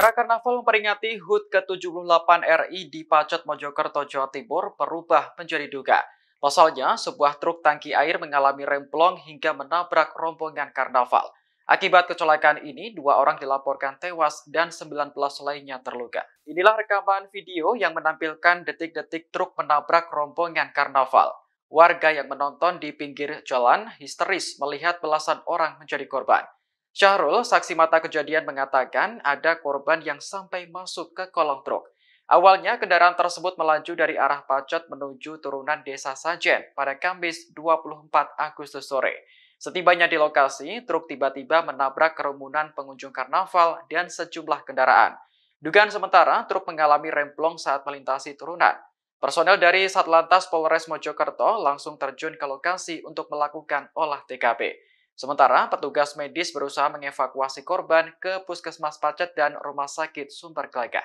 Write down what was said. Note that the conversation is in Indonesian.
Acara karnaval memperingati HUT ke-78 RI di Pacet Mojokerto, Jawa Timur berubah menjadi duga. Pasalnya, sebuah truk tangki air mengalami remplong hingga menabrak rombongan karnaval. Akibat kecelakaan ini, dua orang dilaporkan tewas dan 19 lainnya terluka. Inilah rekaman video yang menampilkan detik-detik truk menabrak rombongan karnaval. Warga yang menonton di pinggir jalan histeris melihat belasan orang menjadi korban. Syahrul, saksi mata kejadian mengatakan ada korban yang sampai masuk ke kolong truk. Awalnya kendaraan tersebut melaju dari arah Pacet menuju turunan desa Sajen pada Kamis 24 Agustus sore. Setibanya di lokasi, truk tiba-tiba menabrak kerumunan pengunjung karnaval dan sejumlah kendaraan. Dugaan sementara, truk mengalami remplong saat melintasi turunan. Personel dari Satlantas Polres Mojokerto langsung terjun ke lokasi untuk melakukan olah TKP. Sementara, petugas medis berusaha mengevakuasi korban ke Puskesmas Pacet dan Rumah Sakit Sumber Kelaga.